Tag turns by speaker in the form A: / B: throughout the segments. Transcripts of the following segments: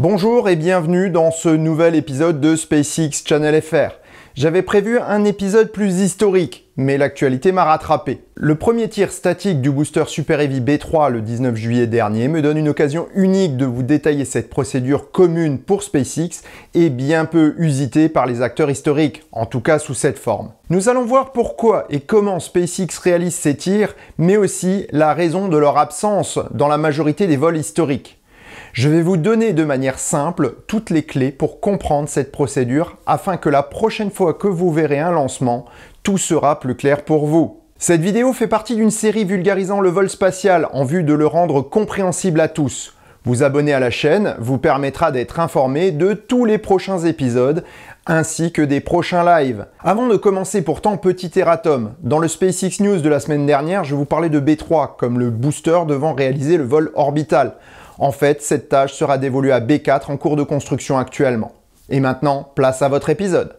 A: Bonjour et bienvenue dans ce nouvel épisode de SpaceX Channel FR. J'avais prévu un épisode plus historique, mais l'actualité m'a rattrapé. Le premier tir statique du booster Super Heavy B3 le 19 juillet dernier me donne une occasion unique de vous détailler cette procédure commune pour SpaceX et bien peu usitée par les acteurs historiques, en tout cas sous cette forme. Nous allons voir pourquoi et comment SpaceX réalise ces tirs, mais aussi la raison de leur absence dans la majorité des vols historiques. Je vais vous donner de manière simple toutes les clés pour comprendre cette procédure afin que la prochaine fois que vous verrez un lancement, tout sera plus clair pour vous. Cette vidéo fait partie d'une série vulgarisant le vol spatial en vue de le rendre compréhensible à tous. Vous abonner à la chaîne vous permettra d'être informé de tous les prochains épisodes ainsi que des prochains lives. Avant de commencer pourtant, petit erratum. Dans le SpaceX News de la semaine dernière, je vous parlais de B3 comme le booster devant réaliser le vol orbital. En fait, cette tâche sera dévolue à B4 en cours de construction actuellement. Et maintenant, place à votre épisode.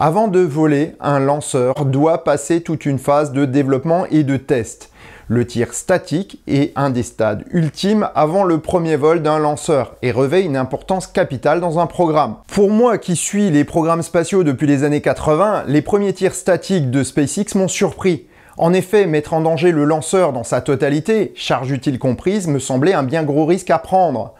A: Avant de voler, un lanceur doit passer toute une phase de développement et de test. Le tir statique est un des stades ultimes avant le premier vol d'un lanceur et revêt une importance capitale dans un programme. Pour moi qui suis les programmes spatiaux depuis les années 80, les premiers tirs statiques de SpaceX m'ont surpris. En effet, mettre en danger le lanceur dans sa totalité, charge utile comprise, me semblait un bien gros risque à prendre.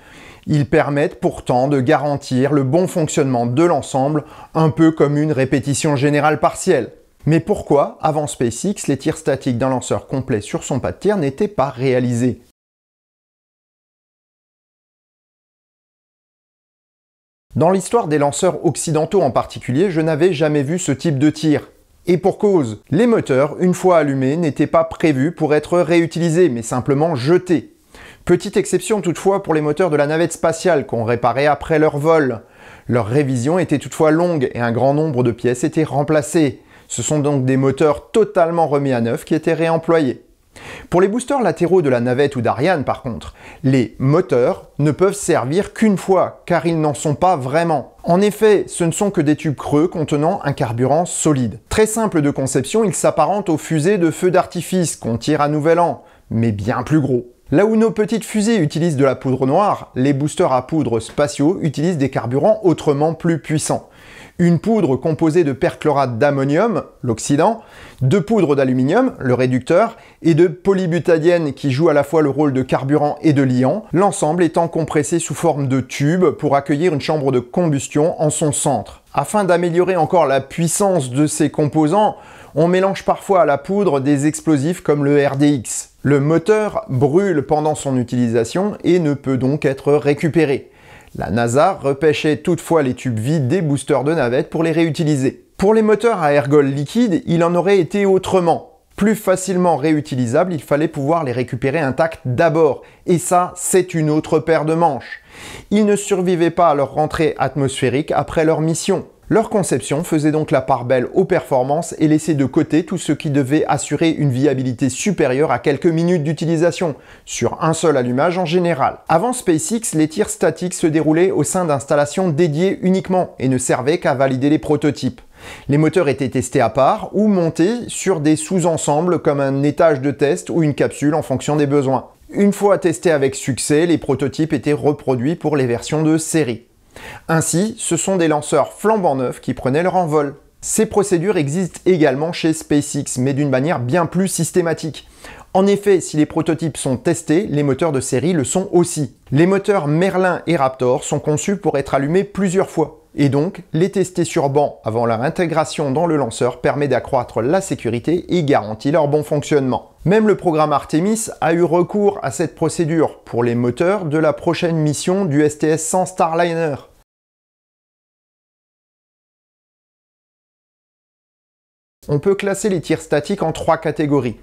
A: Ils permettent pourtant de garantir le bon fonctionnement de l'ensemble, un peu comme une répétition générale partielle. Mais pourquoi, avant SpaceX, les tirs statiques d'un lanceur complet sur son pas de tir n'étaient pas réalisés Dans l'histoire des lanceurs occidentaux en particulier, je n'avais jamais vu ce type de tir. Et pour cause, les moteurs, une fois allumés, n'étaient pas prévus pour être réutilisés, mais simplement jetés. Petite exception toutefois pour les moteurs de la navette spatiale qu'on réparait après leur vol. Leur révision était toutefois longue et un grand nombre de pièces étaient remplacées. Ce sont donc des moteurs totalement remis à neuf qui étaient réemployés. Pour les boosters latéraux de la navette ou d'Ariane par contre, les moteurs ne peuvent servir qu'une fois car ils n'en sont pas vraiment. En effet, ce ne sont que des tubes creux contenant un carburant solide. Très simple de conception, ils s'apparentent aux fusées de feu d'artifice qu'on tire à nouvel an, mais bien plus gros. Là où nos petites fusées utilisent de la poudre noire, les boosters à poudre spatiaux utilisent des carburants autrement plus puissants. Une poudre composée de perchlorate d'ammonium, l'oxydant, de poudre d'aluminium, le réducteur, et de polybutadienne qui joue à la fois le rôle de carburant et de liant, l'ensemble étant compressé sous forme de tube pour accueillir une chambre de combustion en son centre. Afin d'améliorer encore la puissance de ces composants, on mélange parfois à la poudre des explosifs comme le RDX. Le moteur brûle pendant son utilisation et ne peut donc être récupéré. La NASA repêchait toutefois les tubes vides des boosters de navette pour les réutiliser. Pour les moteurs à ergols liquide, il en aurait été autrement. Plus facilement réutilisables, il fallait pouvoir les récupérer intacts d'abord, et ça, c'est une autre paire de manches. Ils ne survivaient pas à leur rentrée atmosphérique après leur mission. Leur conception faisait donc la part belle aux performances et laissait de côté tout ce qui devait assurer une viabilité supérieure à quelques minutes d'utilisation, sur un seul allumage en général. Avant SpaceX, les tirs statiques se déroulaient au sein d'installations dédiées uniquement et ne servaient qu'à valider les prototypes. Les moteurs étaient testés à part ou montés sur des sous-ensembles comme un étage de test ou une capsule en fonction des besoins. Une fois testés avec succès, les prototypes étaient reproduits pour les versions de série. Ainsi, ce sont des lanceurs flambants neufs qui prenaient leur envol. Ces procédures existent également chez SpaceX, mais d'une manière bien plus systématique. En effet, si les prototypes sont testés, les moteurs de série le sont aussi. Les moteurs Merlin et Raptor sont conçus pour être allumés plusieurs fois. Et donc, les tester sur banc avant leur intégration dans le lanceur permet d'accroître la sécurité et garantit leur bon fonctionnement. Même le programme Artemis a eu recours à cette procédure pour les moteurs de la prochaine mission du STS-100 Starliner. On peut classer les tirs statiques en trois catégories.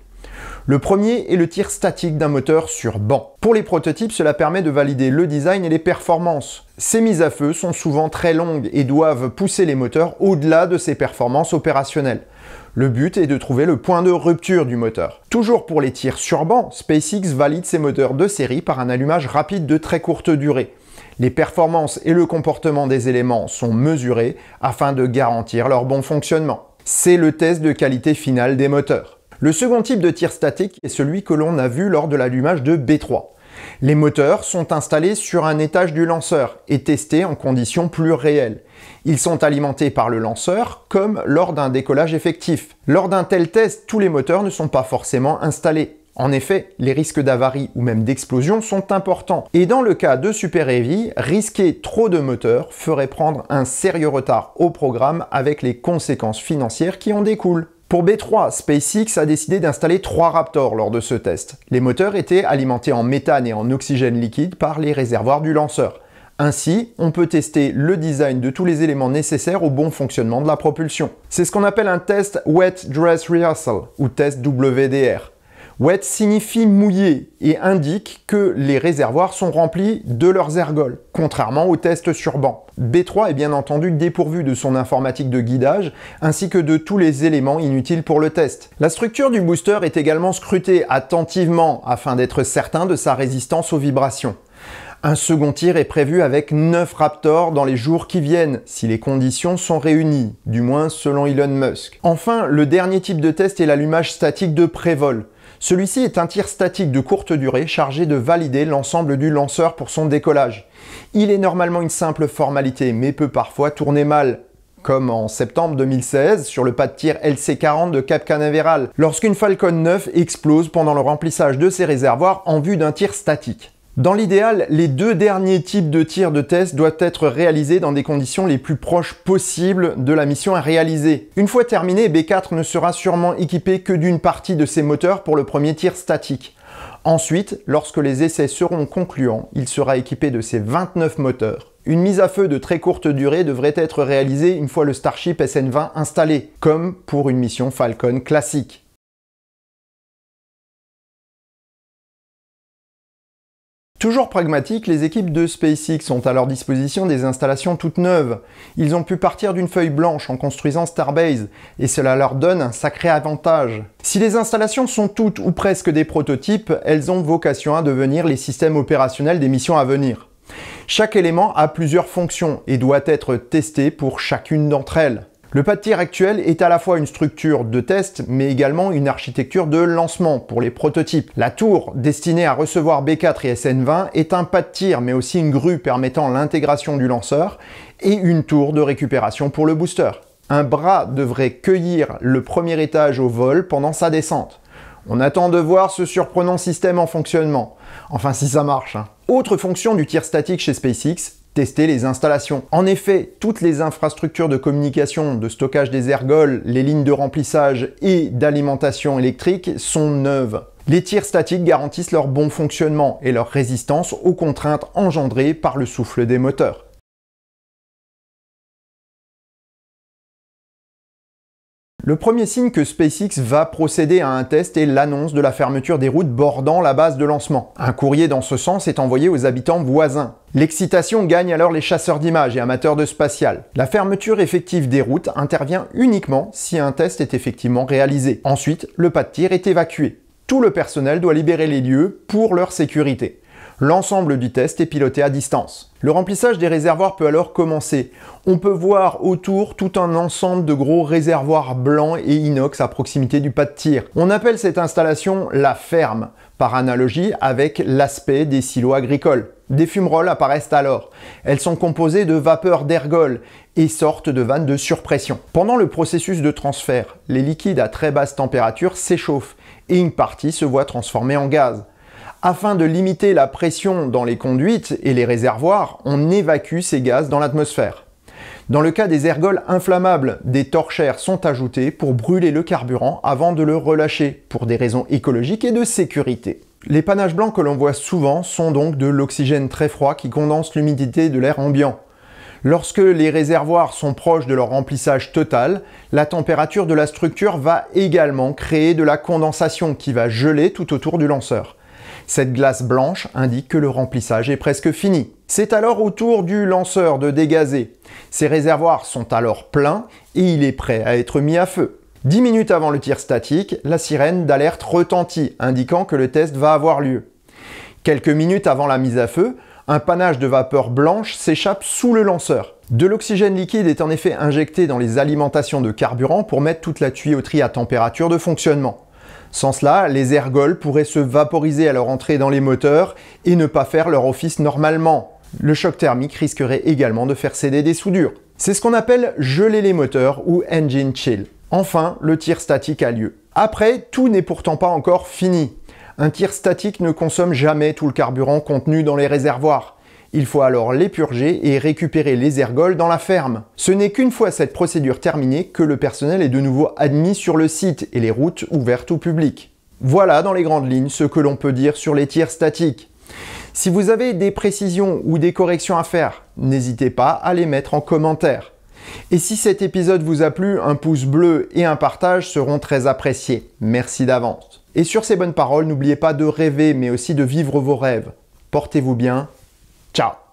A: Le premier est le tir statique d'un moteur sur banc. Pour les prototypes, cela permet de valider le design et les performances. Ces mises à feu sont souvent très longues et doivent pousser les moteurs au-delà de ses performances opérationnelles. Le but est de trouver le point de rupture du moteur. Toujours pour les tirs sur banc, SpaceX valide ses moteurs de série par un allumage rapide de très courte durée. Les performances et le comportement des éléments sont mesurés afin de garantir leur bon fonctionnement. C'est le test de qualité finale des moteurs. Le second type de tir statique est celui que l'on a vu lors de l'allumage de B3. Les moteurs sont installés sur un étage du lanceur et testés en conditions plus réelles. Ils sont alimentés par le lanceur comme lors d'un décollage effectif. Lors d'un tel test, tous les moteurs ne sont pas forcément installés. En effet, les risques d'avarie ou même d'explosion sont importants, et dans le cas de Super Heavy, risquer trop de moteurs ferait prendre un sérieux retard au programme avec les conséquences financières qui en découlent. Pour B3, SpaceX a décidé d'installer trois Raptors lors de ce test. Les moteurs étaient alimentés en méthane et en oxygène liquide par les réservoirs du lanceur. Ainsi, on peut tester le design de tous les éléments nécessaires au bon fonctionnement de la propulsion. C'est ce qu'on appelle un test Wet Dress Rehearsal, ou test WDR. Wet signifie mouillé et indique que les réservoirs sont remplis de leurs ergols, contrairement aux tests sur banc. B3 est bien entendu dépourvu de son informatique de guidage, ainsi que de tous les éléments inutiles pour le test. La structure du booster est également scrutée attentivement afin d'être certain de sa résistance aux vibrations. Un second tir est prévu avec 9 Raptors dans les jours qui viennent, si les conditions sont réunies, du moins selon Elon Musk. Enfin, le dernier type de test est l'allumage statique de prévol. Celui-ci est un tir statique de courte durée chargé de valider l'ensemble du lanceur pour son décollage. Il est normalement une simple formalité, mais peut parfois tourner mal, comme en septembre 2016 sur le pas de tir LC-40 de Cap Canaveral, lorsqu'une Falcon 9 explose pendant le remplissage de ses réservoirs en vue d'un tir statique. Dans l'idéal, les deux derniers types de tirs de test doivent être réalisés dans des conditions les plus proches possibles de la mission à réaliser. Une fois terminé, B4 ne sera sûrement équipé que d'une partie de ses moteurs pour le premier tir statique. Ensuite, lorsque les essais seront concluants, il sera équipé de ses 29 moteurs. Une mise à feu de très courte durée devrait être réalisée une fois le Starship SN-20 installé, comme pour une mission Falcon classique. Toujours pragmatiques, les équipes de SpaceX ont à leur disposition des installations toutes neuves. Ils ont pu partir d'une feuille blanche en construisant Starbase, et cela leur donne un sacré avantage. Si les installations sont toutes ou presque des prototypes, elles ont vocation à devenir les systèmes opérationnels des missions à venir. Chaque élément a plusieurs fonctions et doit être testé pour chacune d'entre elles. Le pas de tir actuel est à la fois une structure de test, mais également une architecture de lancement pour les prototypes. La tour, destinée à recevoir B4 et SN20, est un pas de tir, mais aussi une grue permettant l'intégration du lanceur, et une tour de récupération pour le booster. Un bras devrait cueillir le premier étage au vol pendant sa descente. On attend de voir ce surprenant système en fonctionnement. Enfin si ça marche. Hein. Autre fonction du tir statique chez SpaceX, tester les installations. En effet, toutes les infrastructures de communication, de stockage des ergols, les lignes de remplissage et d'alimentation électrique sont neuves. Les tirs statiques garantissent leur bon fonctionnement et leur résistance aux contraintes engendrées par le souffle des moteurs. Le premier signe que SpaceX va procéder à un test est l'annonce de la fermeture des routes bordant la base de lancement. Un courrier dans ce sens est envoyé aux habitants voisins. L'excitation gagne alors les chasseurs d'images et amateurs de spatial. La fermeture effective des routes intervient uniquement si un test est effectivement réalisé. Ensuite, le pas de tir est évacué. Tout le personnel doit libérer les lieux pour leur sécurité. L'ensemble du test est piloté à distance. Le remplissage des réservoirs peut alors commencer. On peut voir autour tout un ensemble de gros réservoirs blancs et inox à proximité du pas de tir. On appelle cette installation la ferme, par analogie avec l'aspect des silos agricoles. Des fumerolles apparaissent alors. Elles sont composées de vapeurs d'ergol et sortent de vannes de surpression. Pendant le processus de transfert, les liquides à très basse température s'échauffent et une partie se voit transformée en gaz. Afin de limiter la pression dans les conduites et les réservoirs, on évacue ces gaz dans l'atmosphère. Dans le cas des ergols inflammables, des torchères sont ajoutées pour brûler le carburant avant de le relâcher, pour des raisons écologiques et de sécurité. Les panaches blancs que l'on voit souvent sont donc de l'oxygène très froid qui condense l'humidité de l'air ambiant. Lorsque les réservoirs sont proches de leur remplissage total, la température de la structure va également créer de la condensation qui va geler tout autour du lanceur. Cette glace blanche indique que le remplissage est presque fini. C'est alors au tour du lanceur de dégazer. Ses réservoirs sont alors pleins et il est prêt à être mis à feu. Dix minutes avant le tir statique, la sirène d'alerte retentit, indiquant que le test va avoir lieu. Quelques minutes avant la mise à feu, un panache de vapeur blanche s'échappe sous le lanceur. De l'oxygène liquide est en effet injecté dans les alimentations de carburant pour mettre toute la tuyauterie à température de fonctionnement. Sans cela, les ergols pourraient se vaporiser à leur entrée dans les moteurs et ne pas faire leur office normalement. Le choc thermique risquerait également de faire céder des soudures. C'est ce qu'on appelle geler les moteurs ou engine chill. Enfin, le tir statique a lieu. Après, tout n'est pourtant pas encore fini. Un tir statique ne consomme jamais tout le carburant contenu dans les réservoirs. Il faut alors les purger et récupérer les ergols dans la ferme. Ce n'est qu'une fois cette procédure terminée que le personnel est de nouveau admis sur le site et les routes ouvertes au public. Voilà dans les grandes lignes ce que l'on peut dire sur les tirs statiques. Si vous avez des précisions ou des corrections à faire, n'hésitez pas à les mettre en commentaire. Et si cet épisode vous a plu, un pouce bleu et un partage seront très appréciés. Merci d'avance. Et sur ces bonnes paroles, n'oubliez pas de rêver, mais aussi de vivre vos rêves. Portez-vous bien Tchau!